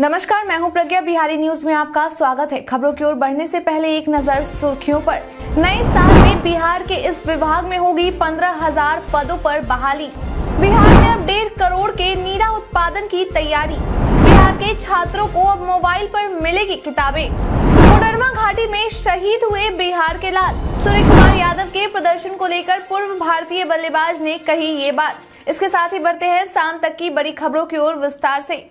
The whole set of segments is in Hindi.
नमस्कार मैं हूं प्रज्ञा बिहारी न्यूज में आपका स्वागत है खबरों की ओर बढ़ने से पहले एक नजर सुर्खियों पर नए साल में बिहार के इस विभाग में होगी पंद्रह हजार पदों पर बहाली बिहार में अब डेढ़ करोड़ के नीरा उत्पादन की तैयारी बिहार के छात्रों को अब मोबाइल पर मिलेगी किताबें कोडरमा घाटी में शहीद हुए बिहार के लाल सूर्य कुमार यादव के प्रदर्शन को लेकर पूर्व भारतीय बल्लेबाज ने कही ये बात इसके साथ ही बढ़ते हैं शाम तक की बड़ी खबरों की ओर विस्तार ऐसी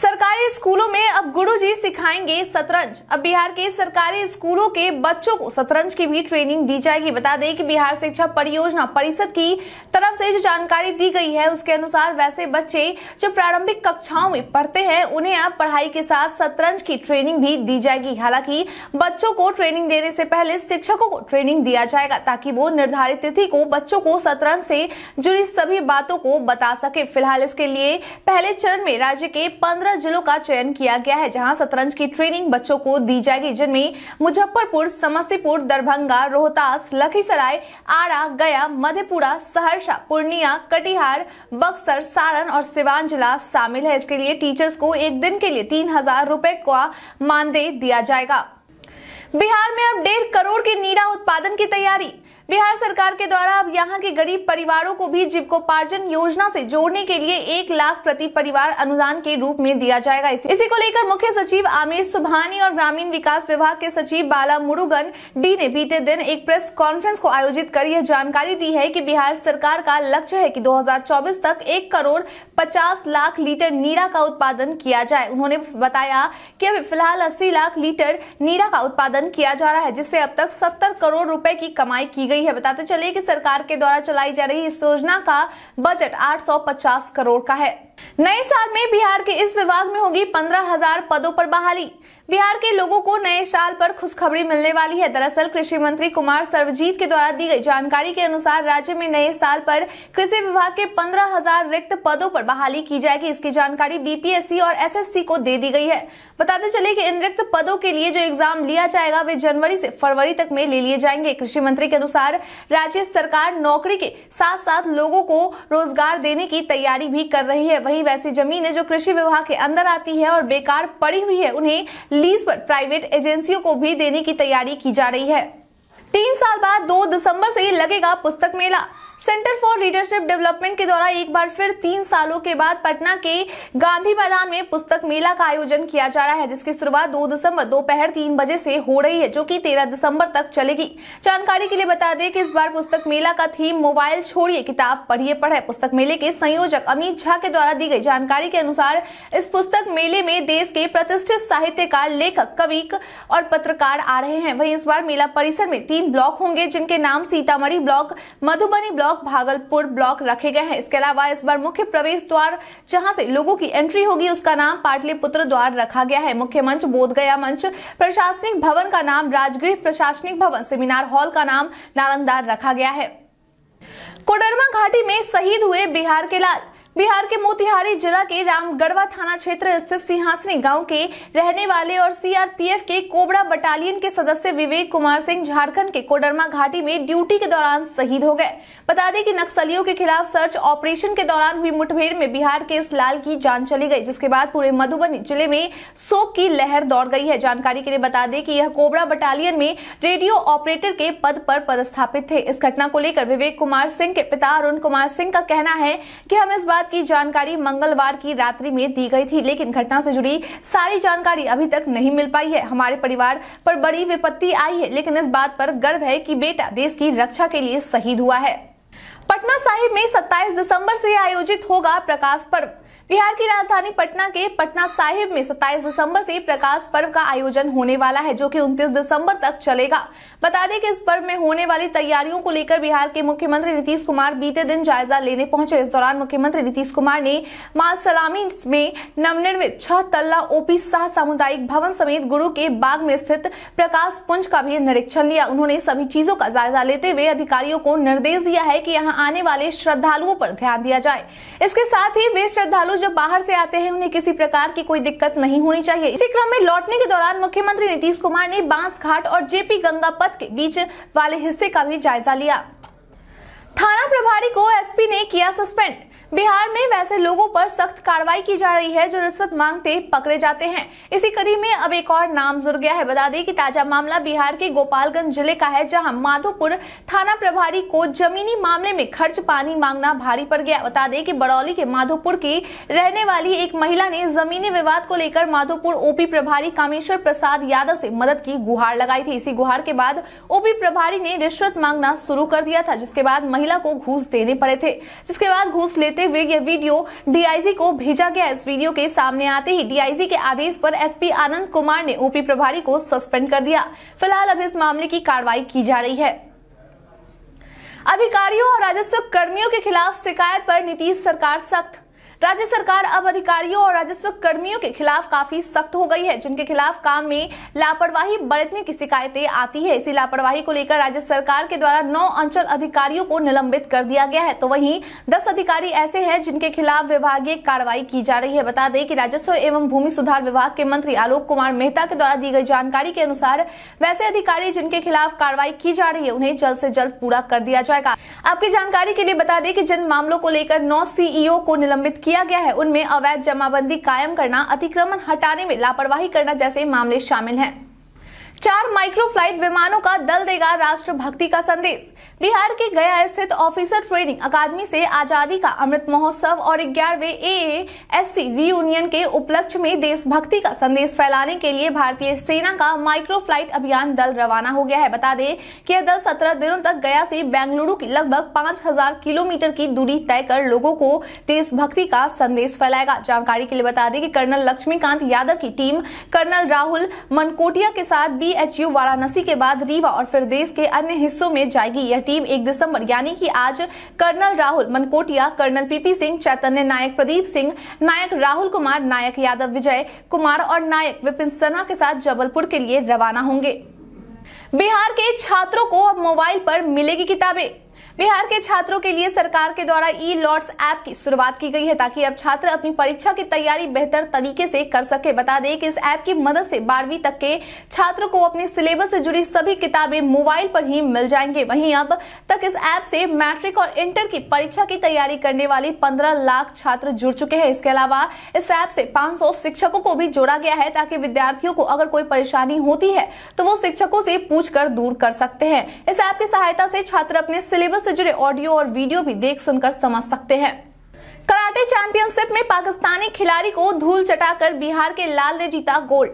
सरकारी स्कूलों में अब गुरु जी सिखाएंगे शतरंज अब बिहार के सरकारी स्कूलों के बच्चों को शतरंज की भी ट्रेनिंग दी जाएगी बता दें कि बिहार शिक्षा परियोजना परिषद की तरफ से जो जानकारी दी गई है उसके अनुसार वैसे बच्चे जो प्रारंभिक कक्षाओं में पढ़ते हैं उन्हें अब पढ़ाई के साथ शतरंज की ट्रेनिंग भी दी जाएगी हालांकि बच्चों को ट्रेनिंग देने से पहले शिक्षकों को ट्रेनिंग दिया जाएगा ताकि वो निर्धारित तिथि को बच्चों को शतरंज से जुड़ी सभी बातों को बता सके फिलहाल इसके लिए पहले चरण में राज्य के पंद्रह जिलों का चयन किया गया है जहां शतरंज की ट्रेनिंग बच्चों को दी जाएगी जिनमें मुजफ्फरपुर समस्तीपुर दरभंगा रोहतास लखीसराय आरा गया मधेपुरा सहरसा पूर्णिया कटिहार बक्सर सारण और सिवान जिला शामिल है इसके लिए टीचर्स को एक दिन के लिए तीन हजार का मानदेय दिया जाएगा बिहार में अब डेढ़ करोड़ के नीरा उत्पादन की तैयारी बिहार सरकार के द्वारा अब यहाँ के गरीब परिवारों को भी जीविकोपार्जन योजना से जोड़ने के लिए एक लाख प्रति परिवार अनुदान के रूप में दिया जाएगा इसी को लेकर मुख्य सचिव आमिर सुबहानी और ग्रामीण विकास विभाग के सचिव बाला मुरुगन डी ने बीते दिन एक प्रेस कॉन्फ्रेंस को आयोजित कर यह जानकारी दी है की बिहार सरकार का लक्ष्य है की दो तक एक करोड़ पचास लाख लीटर नीरा का उत्पादन किया जाए उन्होंने बताया कि अभी फिलहाल अस्सी लाख लीटर नीरा का उत्पादन किया जा रहा है जिससे अब तक सत्तर करोड़ रूपए की कमाई की गई गई है बताते चले कि सरकार के द्वारा चलाई जा रही इस योजना का बजट 850 करोड़ का है नए साल में बिहार के इस विभाग में होगी पंद्रह हजार पदों पर बहाली बिहार के लोगों को नए साल पर खुशखबरी मिलने वाली है दरअसल कृषि मंत्री कुमार सर्वजीत के द्वारा दी गई जानकारी के अनुसार राज्य में नए साल पर कृषि विभाग के पंद्रह हजार रिक्त पदों पर बहाली की जाएगी इसकी जानकारी बीपीएससी और एसएससी को दे दी गई है बताते चले कि इन रिक्त पदों के लिए जो एग्जाम लिया जाएगा वे जनवरी से फरवरी तक में ले लिए जाएंगे कृषि मंत्री के अनुसार राज्य सरकार नौकरी के साथ साथ लोगों को रोजगार देने की तैयारी भी कर रही है वही वैसी है जो कृषि विभाग के अंदर आती है और बेकार पड़ी हुई है उन्हें लीज पर प्राइवेट एजेंसियों को भी देने की तैयारी की जा रही है तीन साल बाद दो दिसंबर से लगेगा पुस्तक मेला सेंटर फॉर लीडरशिप डेवलपमेंट के द्वारा एक बार फिर तीन सालों के बाद पटना के गांधी मैदान में पुस्तक मेला का आयोजन किया जा रहा है जिसकी शुरुआत 2 दिसंबर दोपहर तीन बजे से हो रही है जो कि 13 दिसंबर तक चलेगी जानकारी के लिए बता दें कि इस बार पुस्तक मेला का थीम मोबाइल छोड़िए किताब पढ़िए पढ़े पुस्तक मेले के संयोजक अमित झा के द्वारा दी गई जानकारी के अनुसार इस पुस्तक मेले में देश के प्रतिष्ठित साहित्यकार लेखक कवि और पत्रकार आ रहे हैं वही इस बार मेला परिसर में तीन ब्लॉक होंगे जिनके नाम Sitamarhi block Madhubani block block Bhagalpur block रखे गए हैं इसके अलावा इस बार मुख्य प्रवेश द्वार जहां से लोगों की एंट्री होगी उसका नाम पाटलिपुत्र द्वार रखा गया है मुख्य मंच बोधगया मंच प्रशासनिक भवन का नाम राजगृह प्रशासनिक भवन सेमिनार हॉल का नाम नालंदार रखा गया है कोडरमा घाटी में शहीद हुए बिहार के लाल बिहार के मोतिहारी जिला के रामगढ़वा थाना क्षेत्र स्थित सिंहासनी गांव के रहने वाले और सीआरपीएफ के कोबरा बटालियन के सदस्य विवेक कुमार सिंह झारखंड के कोडरमा घाटी में ड्यूटी के दौरान शहीद हो गए बता दें कि नक्सलियों के खिलाफ सर्च ऑपरेशन के दौरान हुई मुठभेड़ में बिहार के इस लाल की जान चली गई जिसके बाद पूरे मधुबनी जिले में शोक की लहर दौड़ गई है जानकारी के लिए बता दें कि यह कोबरा बटालियन में रेडियो ऑपरेटर के पद पर पदस्थापित थे इस घटना को लेकर विवेक कुमार सिंह के पिता अरुण कुमार सिंह का कहना है कि हम इस बात की जानकारी मंगलवार की रात्रि में दी गई थी लेकिन घटना से जुड़ी सारी जानकारी अभी तक नहीं मिल पाई है हमारे परिवार पर बड़ी विपत्ति आई है लेकिन इस बात पर गर्व है कि बेटा देश की रक्षा के लिए शहीद हुआ है पटना साहिब में 27 दिसंबर से आयोजित होगा प्रकाश पर्व बिहार की राजधानी पटना के पटना साहिब में 27 दिसंबर से प्रकाश पर्व का आयोजन होने वाला है जो कि 29 दिसंबर तक चलेगा बता दें कि इस पर्व में होने वाली तैयारियों को लेकर बिहार के मुख्यमंत्री नीतीश कुमार बीते दिन जायजा लेने पहुंचे इस दौरान मुख्यमंत्री नीतीश कुमार ने माल सलामी में नवनिर्मित छह तल्ला ओपी शाह सामुदायिक भवन समेत गुरु के बाग में स्थित प्रकाश पुंज का भी निरीक्षण लिया उन्होंने सभी चीजों का जायजा लेते हुए अधिकारियों को निर्देश दिया है की यहाँ आने वाले श्रद्धालुओं पर ध्यान दिया जाए इसके साथ ही वे श्रद्धालु लोग जो बाहर से आते हैं उन्हें किसी प्रकार की कोई दिक्कत नहीं होनी चाहिए इसी क्रम में लौटने के दौरान मुख्यमंत्री नीतीश कुमार ने बांस घाट और जेपी गंगा पथ के बीच वाले हिस्से का भी जायजा लिया थाना प्रभारी को एसपी ने किया सस्पेंड बिहार में वैसे लोगों पर सख्त कार्रवाई की जा रही है जो रिश्वत मांगते पकड़े जाते हैं इसी कड़ी में अब एक और नाम जुड़ गया है बता दें कि ताजा मामला बिहार के गोपालगंज जिले का है जहां माधोपुर थाना प्रभारी को जमीनी मामले में खर्च पानी मांगना भारी पड़ गया बता दें कि बरौली के माधोपुर की रहने वाली एक महिला ने जमीनी विवाद को लेकर माधोपुर ओपी प्रभारी कामेश्वर प्रसाद यादव से मदद की गुहार लगाई थी इसी गुहार के बाद ओपी प्रभारी ने रिश्वत मांगना शुरू कर दिया था जिसके बाद महिला को घूस देने पड़े थे जिसके बाद घूस लेते हुए यह वीडियो डीआईजी को भेजा गया इस वीडियो के सामने आते ही डीआईजी के आदेश पर एसपी आनंद कुमार ने ओपी प्रभारी को सस्पेंड कर दिया फिलहाल अब इस मामले की कार्रवाई की जा रही है अधिकारियों और राजस्व कर्मियों के खिलाफ शिकायत पर नीतीश सरकार सख्त राज्य सरकार अब अधिकारियों और राजस्व कर्मियों के खिलाफ काफी सख्त हो गई है जिनके खिलाफ काम में लापरवाही बरतने की शिकायतें आती है इसी लापरवाही को लेकर राज्य सरकार के द्वारा नौ अंचल अधिकारियों को निलंबित कर दिया गया है तो वही दस अधिकारी ऐसे है जिनके खिलाफ विभागीय कार्रवाई की जा रही है बता दें कि राजस्व एवं भूमि सुधार विभाग के मंत्री आलोक कुमार मेहता के द्वारा दी गई जानकारी के अनुसार वैसे अधिकारी जिनके खिलाफ कार्रवाई की जा रही है उन्हें जल्द से जल्द पूरा कर दिया जाएगा आपकी जानकारी के लिए बता दें कि जिन मामलों को लेकर नौ सीईओ को निलंबित किया किया गया है उनमें अवैध जमाबंदी कायम करना अतिक्रमण हटाने में लापरवाही करना जैसे मामले शामिल हैं चार माइक्रो फ्लाइट विमानों का दल देगा राष्ट्र भक्ति का संदेश बिहार के गया स्थित ऑफिसर ट्रेनिंग अकादमी से आजादी का अमृत महोत्सव और ग्यारहवे ए एस सी रियूनियन के उपलक्ष्य में देशभक्ति का संदेश फैलाने के लिए भारतीय सेना का माइक्रो फ्लाइट अभियान दल रवाना हो गया है बता दें कि यह दल सत्रह दिनों तक गया से बेंगलुरु की लगभग पांच हजार किलोमीटर की दूरी तय कर लोगों को देशभक्ति का संदेश फैलाएगा जानकारी के लिए बता दें कि कर्नल लक्ष्मीकांत यादव की टीम कर्नल राहुल मनकोटिया के साथ बी वाराणसी के बाद रीवा और फिर देश के अन्य हिस्सों में जाएगी यह टीम एक दिसंबर यानी कि आज colonel Rahul Mankotia colonel PP Singh Chaitanya Naik Pradeep Singh Naik Rahul Kumar Naik Yadav Vijay Kumar और नायक विपिन सिन्हा के साथ जबलपुर के लिए रवाना होंगे बिहार के छात्रों को अब मोबाइल पर मिलेगी किताबें बिहार के छात्रों के लिए सरकार के द्वारा ई लॉट्स ऐप की शुरुआत की गई है ताकि अब छात्र अपनी परीक्षा की तैयारी बेहतर तरीके से कर सके बता दें कि इस ऐप की मदद से बारहवीं तक के छात्रों को अपने सिलेबस से जुड़ी सभी किताबें मोबाइल पर ही मिल जाएंगे वहीं अब तक इस ऐप से मैट्रिक और इंटर की परीक्षा की तैयारी करने वाले पंद्रह लाख छात्र जुड़ चुके हैं इसके अलावा इस ऐप से पांच शिक्षकों को भी जोड़ा गया है ताकि विद्यार्थियों को अगर कोई परेशानी होती है तो वो शिक्षकों से पूछ कर दूर कर सकते हैं इस ऐप की सहायता से छात्र अपने सिलेबस से जुड़े ऑडियो और वीडियो भी देख सुनकर समझ सकते हैं कराटे चैंपियनशिप में पाकिस्तानी खिलाड़ी को धूल चटाकर बिहार के लाल ने जीता गोल्ड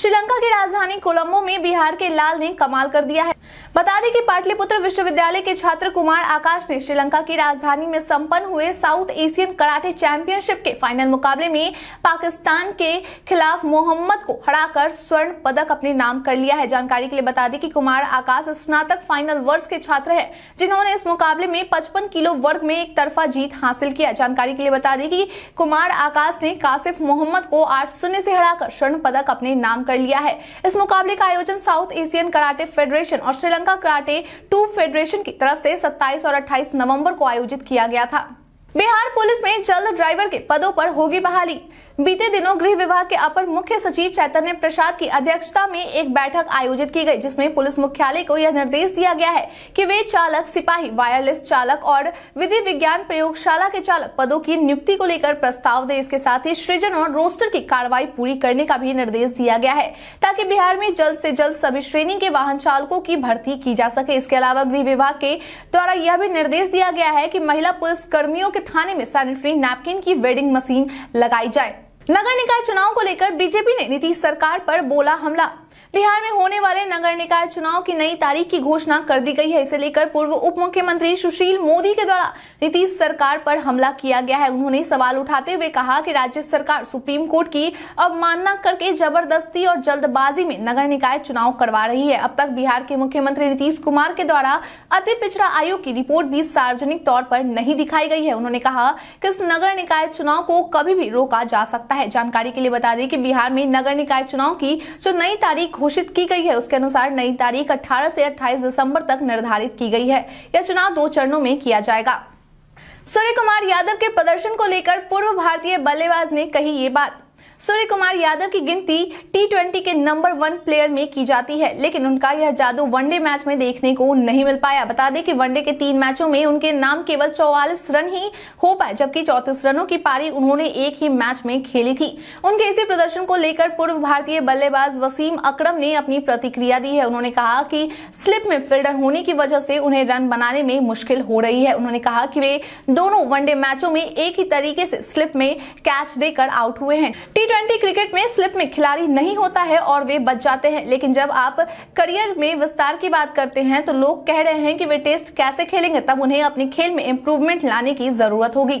श्रीलंका की राजधानी कोलंबो में बिहार के लाल ने कमाल कर दिया है बता दें कि पाटलिपुत्र विश्वविद्यालय के छात्र कुमार आकाश ने श्रीलंका की राजधानी में संपन्न हुए साउथ एशियन कराटे चैंपियनशिप के फाइनल मुकाबले में पाकिस्तान के खिलाफ मोहम्मद को हराकर स्वर्ण पदक अपने नाम कर लिया है जानकारी के लिए बता दें कि कुमार आकाश स्नातक फाइनल वर्ष के छात्र है जिन्होंने इस मुकाबले में पचपन किलो वर्ग में एक तरफा जीत हासिल किया जानकारी के लिए बता दें कि कुमार आकाश ने कासिफ मोहम्मद को आठ शून्य से हराकर स्वर्ण पदक अपने नाम कर लिया है इस मुकाबले का आयोजन साउथ एशियन कराटे फेडरेशन और Sri Lanka Sri Lanka karate do federation की तरफ से 27 और 28 नवंबर को आयोजित किया गया था बिहार पुलिस में जल्द ड्राइवर के पदों पर होगी बहाली बीते दिनों गृह विभाग के अपर मुख्य सचिव चैतन्य प्रसाद की अध्यक्षता में एक बैठक आयोजित की गई जिसमें पुलिस मुख्यालय को यह निर्देश दिया गया है कि वे चालक सिपाही वायरलेस चालक और विधि विज्ञान प्रयोगशाला के चालक पदों की नियुक्ति को लेकर प्रस्ताव दे इसके साथ ही सृजन और रोस्टर की कार्रवाई पूरी करने का भी निर्देश दिया गया है ताकि बिहार में जल्द ऐसी जल्द सभी श्रेणी के वाहन चालकों की भर्ती की जा सके इसके अलावा गृह विभाग के द्वारा यह भी निर्देश दिया गया है की महिला पुलिस कर्मियों के थाने में सैनिटरी नैपकिन की वेडिंग मशीन लगाई जाए नगर निकाय चुनाव को लेकर बीजेपी ने नीतीश सरकार पर बोला हमला बिहार में होने वाले नगर निकाय चुनाव की नई तारीख की घोषणा कर दी गई है इसे लेकर पूर्व उप मुख्यमंत्री सुशील मोदी के द्वारा नीतीश सरकार पर हमला किया गया है उन्होंने सवाल उठाते हुए कहा कि राज्य सरकार सुप्रीम कोर्ट की अवमानना करके जबरदस्ती और जल्दबाजी में नगर निकाय चुनाव करवा रही है अब तक बिहार के मुख्यमंत्री नीतीश कुमार के द्वारा अति पिछड़ा आयोग की रिपोर्ट भी सार्वजनिक तौर पर नहीं दिखाई गई है उन्होंने कहा कि इस नगर निकाय चुनाव को कभी भी रोका जा सकता है जानकारी के लिए बता दें कि बिहार में नगर निकाय चुनाव की जो नई तारीख घोषित की गई है उसके अनुसार नई तारीख 18 से 28 दिसंबर तक निर्धारित की गई है यह चुनाव दो चरणों में किया जाएगा सूर्य कुमार यादव के प्रदर्शन को लेकर पूर्व भारतीय बल्लेबाज ने कही ये बात सूर्य कुमार यादव की गिनती टी के नंबर वन प्लेयर में की जाती है लेकिन उनका यह जादू वनडे मैच में देखने को नहीं मिल पाया बता दें कि वनडे के तीन मैचों में उनके नाम केवल चौवालीस रन ही हो पाए जबकि चौतीस रनों की पारी उन्होंने एक ही मैच में खेली थी उनके इसी प्रदर्शन को लेकर पूर्व भारतीय बल्लेबाज वसीम अकरम ने अपनी प्रतिक्रिया दी है उन्होंने कहा कि स्लिप में फील्डर होने की वजह से उन्हें रन बनाने में मुश्किल हो रही है उन्होंने कहा कि वे दोनों वनडे मैचों में एक ही तरीके से स्लिप में कैच देकर आउट हुए हैं टी ट्वेंटी क्रिकेट में स्लिप में खिलाड़ी नहीं होता है और वे बच जाते हैं लेकिन जब आप करियर में विस्तार की बात करते हैं तो लोग कह रहे हैं कि वे टेस्ट कैसे खेलेंगे तब उन्हें अपने खेल में इम्प्रूवमेंट लाने की जरूरत होगी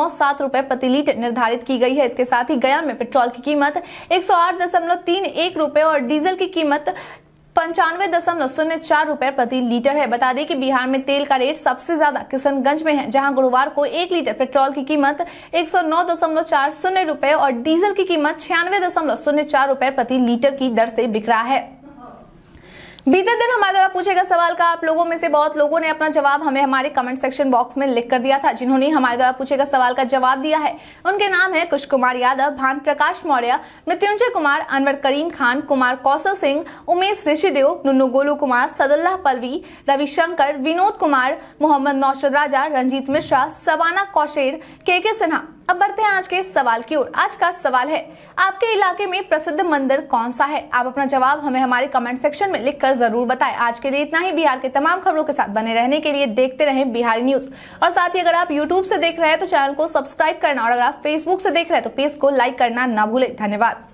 नौ सात रूपए प्रति लीटर निर्धारित की गई है इसके साथ ही गया में पेट्रोल की कीमत एक सौ आठ दशमलव तीन एक रूपए और डीजल की कीमत पंचानवे दशमलव शून्य चार रूपए प्रति लीटर है बता दें कि बिहार में तेल का रेट सबसे ज्यादा किशनगंज में है जहां गुरुवार को एक लीटर पेट्रोल की कीमत एक सौ नौ दशमलव चार शून्य रूपए और डीजल की कीमत छियानवे दशमलव शून्य चार रूपए प्रति लीटर की दर से बिक रहा है बीते दिन हमारे द्वारा पूछे गए सवाल का आप लोगों में से बहुत लोगों ने अपना जवाब हमें हमारे कमेंट सेक्शन बॉक्स में लिख कर दिया था जिन्होंने हमारे द्वारा पूछे गए सवाल का जवाब दिया है उनके नाम है कुश कुमार यादव भान प्रकाश मौर्य मृत्युंजय कुमार अनवर करीम खान कुमार कौशल सिंह उमेश ऋषिदेव नुन्नू गोलू कुमार सदुल्लाह पलवी रविशंकर विनोद कुमार मोहम्मद नौशद राजा रंजीत मिश्रा सवाना कौशेर के सिन्हा अब बढ़ते हैं आज के सवाल की ओर आज का सवाल है आपके इलाके में प्रसिद्ध मंदिर कौन सा है आप अपना जवाब हमें हमारे कमेंट सेक्शन में लिखकर जरूर बताएं आज के लिए इतना ही बिहार के तमाम खबरों के साथ बने रहने के लिए देखते रहे बिहारी न्यूज और साथ ही अगर आप यूट्यूब से देख रहे हैं तो चैनल को सब्सक्राइब करना और अगर आप फेसबुक से देख रहे हैं तो पेज को लाइक करना ना भूले धन्यवाद